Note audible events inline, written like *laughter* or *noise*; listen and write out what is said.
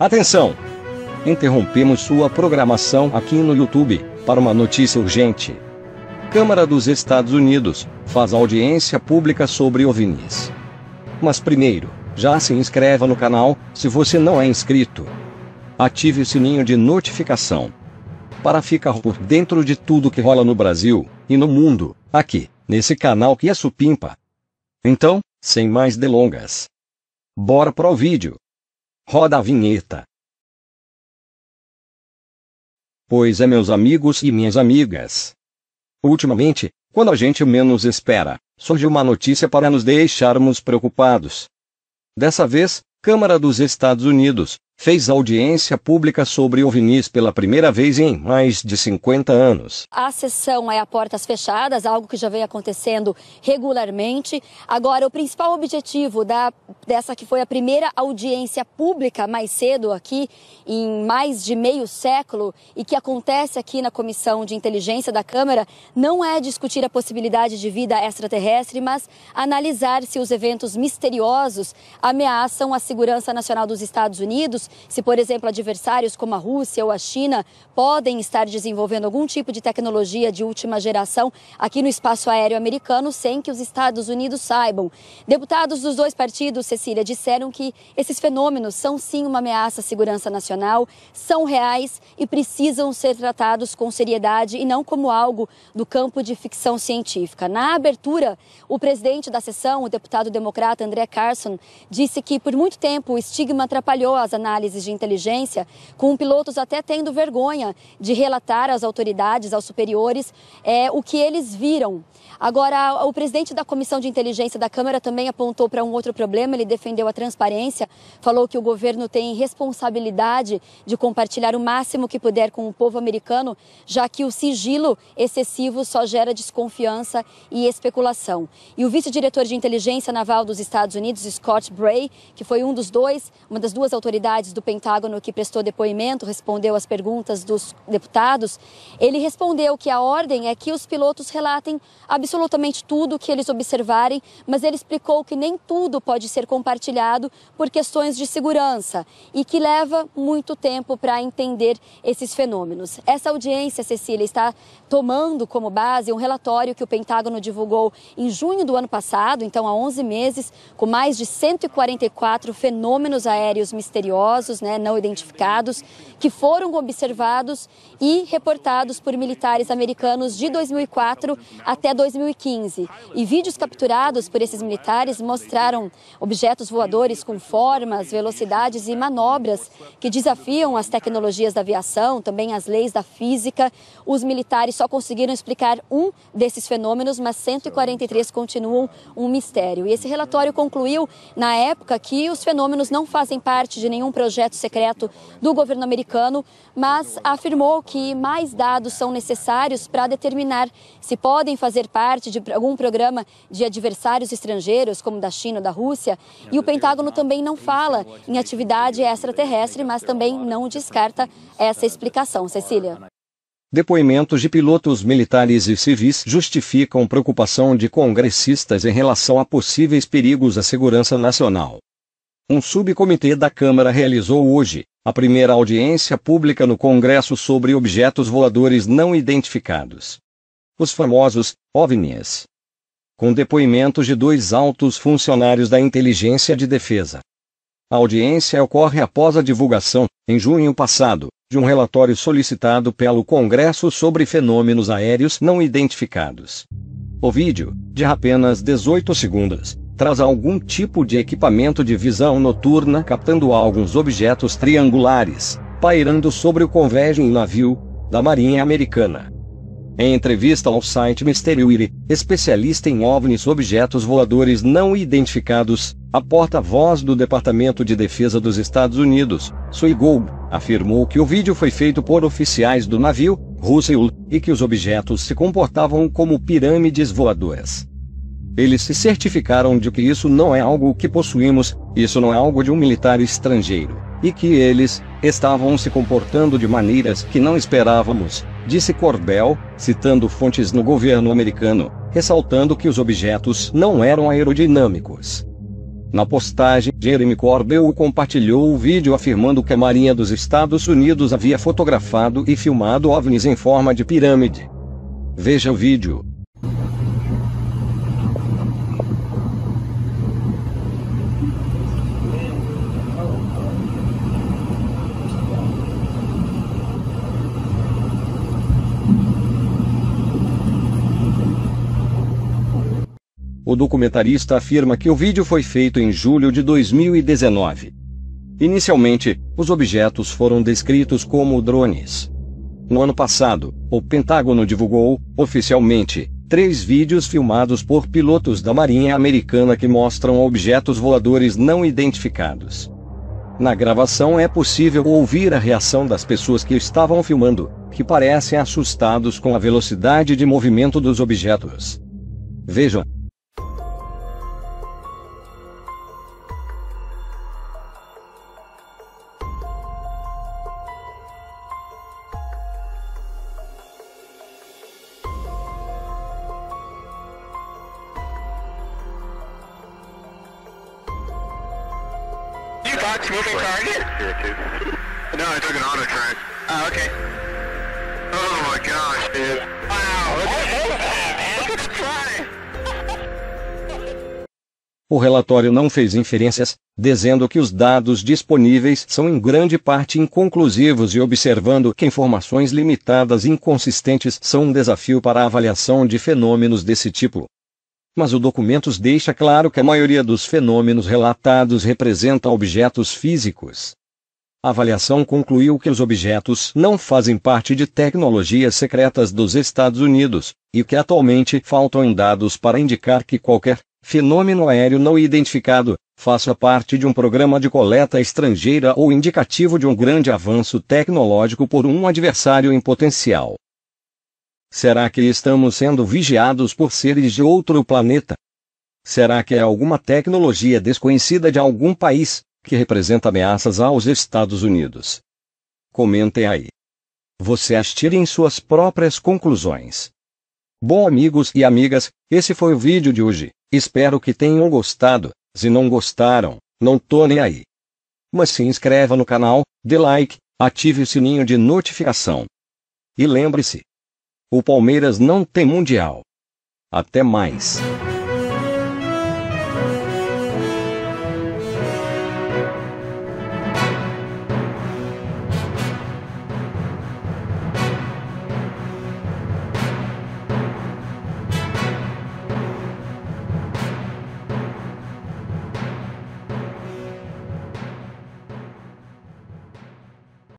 Atenção! Interrompemos sua programação aqui no YouTube para uma notícia urgente. Câmara dos Estados Unidos faz audiência pública sobre OVNIs. Mas primeiro, já se inscreva no canal, se você não é inscrito. Ative o sininho de notificação. Para ficar por dentro de tudo que rola no Brasil e no mundo, aqui, nesse canal que é supimpa. Então, sem mais delongas. Bora pro vídeo. Roda a vinheta. Pois é, meus amigos e minhas amigas. Ultimamente, quando a gente menos espera, surge uma notícia para nos deixarmos preocupados. Dessa vez, Câmara dos Estados Unidos, fez audiência pública sobre Ovinis pela primeira vez em mais de 50 anos. A sessão é a portas fechadas, algo que já vem acontecendo regularmente. Agora, o principal objetivo da, dessa que foi a primeira audiência pública mais cedo aqui, em mais de meio século, e que acontece aqui na Comissão de Inteligência da Câmara, não é discutir a possibilidade de vida extraterrestre, mas analisar se os eventos misteriosos ameaçam a segurança nacional dos Estados Unidos se, por exemplo, adversários como a Rússia ou a China podem estar desenvolvendo algum tipo de tecnologia de última geração aqui no espaço aéreo americano sem que os Estados Unidos saibam. Deputados dos dois partidos, Cecília, disseram que esses fenômenos são sim uma ameaça à segurança nacional, são reais e precisam ser tratados com seriedade e não como algo do campo de ficção científica. Na abertura, o presidente da sessão, o deputado democrata André Carson, disse que por muito tempo o estigma atrapalhou as análises análises de inteligência, com pilotos até tendo vergonha de relatar às autoridades, aos superiores, é, o que eles viram. Agora, o presidente da Comissão de Inteligência da Câmara também apontou para um outro problema, ele defendeu a transparência, falou que o governo tem responsabilidade de compartilhar o máximo que puder com o povo americano, já que o sigilo excessivo só gera desconfiança e especulação. E o vice-diretor de inteligência naval dos Estados Unidos, Scott Bray, que foi um dos dois, uma das duas autoridades do Pentágono que prestou depoimento, respondeu às perguntas dos deputados, ele respondeu que a ordem é que os pilotos relatem absolutamente tudo o que eles observarem, mas ele explicou que nem tudo pode ser compartilhado por questões de segurança e que leva muito tempo para entender esses fenômenos. Essa audiência, Cecília, está tomando como base um relatório que o Pentágono divulgou em junho do ano passado, então há 11 meses, com mais de 144 fenômenos aéreos misteriosos criminosos né, não identificados que foram observados e reportados por militares americanos de 2004 até 2015. E vídeos capturados por esses militares mostraram objetos voadores com formas, velocidades e manobras que desafiam as tecnologias da aviação, também as leis da física. Os militares só conseguiram explicar um desses fenômenos, mas 143 continuam um mistério. E esse relatório concluiu, na época, que os fenômenos não fazem parte de nenhum projeto secreto do governo americano, mas afirmou que mais dados são necessários para determinar se podem fazer parte de algum programa de adversários estrangeiros, como da China ou da Rússia. E o Pentágono também não fala em atividade extraterrestre, mas também não descarta essa explicação. Cecília. Depoimentos de pilotos militares e civis justificam preocupação de congressistas em relação a possíveis perigos à segurança nacional um subcomitê da Câmara realizou hoje a primeira audiência pública no Congresso sobre objetos voadores não identificados. Os famosos OVNIs. Com depoimentos de dois altos funcionários da Inteligência de Defesa. A audiência ocorre após a divulgação, em junho passado, de um relatório solicitado pelo Congresso sobre fenômenos aéreos não identificados. O vídeo, de apenas 18 segundos, traz algum tipo de equipamento de visão noturna captando alguns objetos triangulares, pairando sobre o convés um navio da Marinha Americana. Em entrevista ao site Mystery Weary, especialista em OVNIs objetos voadores não identificados, a porta-voz do Departamento de Defesa dos Estados Unidos, Sui Gold, afirmou que o vídeo foi feito por oficiais do navio, Russell, e que os objetos se comportavam como pirâmides voadoras. Eles se certificaram de que isso não é algo que possuímos, isso não é algo de um militar estrangeiro, e que eles estavam se comportando de maneiras que não esperávamos, disse Corbel, citando fontes no governo americano, ressaltando que os objetos não eram aerodinâmicos. Na postagem, Jeremy Corbel compartilhou o vídeo afirmando que a Marinha dos Estados Unidos havia fotografado e filmado OVNIs em forma de pirâmide. Veja o vídeo. O documentarista afirma que o vídeo foi feito em julho de 2019. Inicialmente, os objetos foram descritos como drones. No ano passado, o Pentágono divulgou, oficialmente, três vídeos filmados por pilotos da Marinha Americana que mostram objetos voadores não identificados. Na gravação é possível ouvir a reação das pessoas que estavam filmando, que parecem assustados com a velocidade de movimento dos objetos. Vejam, Fox, moving target? *laughs* No, I took an auto track. Oh, okay. Oh my gosh, dude. Wow, look at, look at the try. O relatório não fez inferências, dizendo que os dados disponíveis são em grande parte inconclusivos e observando que informações limitadas e inconsistentes são um desafio para a avaliação de fenômenos desse tipo mas o documentos deixa claro que a maioria dos fenômenos relatados representa objetos físicos. A avaliação concluiu que os objetos não fazem parte de tecnologias secretas dos Estados Unidos, e que atualmente faltam dados para indicar que qualquer fenômeno aéreo não identificado faça parte de um programa de coleta estrangeira ou indicativo de um grande avanço tecnológico por um adversário em potencial. Será que estamos sendo vigiados por seres de outro planeta? Será que é alguma tecnologia desconhecida de algum país que representa ameaças aos Estados Unidos? Comentem aí. Vocês tirem suas próprias conclusões. Bom, amigos e amigas, esse foi o vídeo de hoje. Espero que tenham gostado. Se não gostaram, não tô nem aí. Mas se inscreva no canal, dê like, ative o sininho de notificação. E lembre-se, o Palmeiras não tem Mundial. Até mais.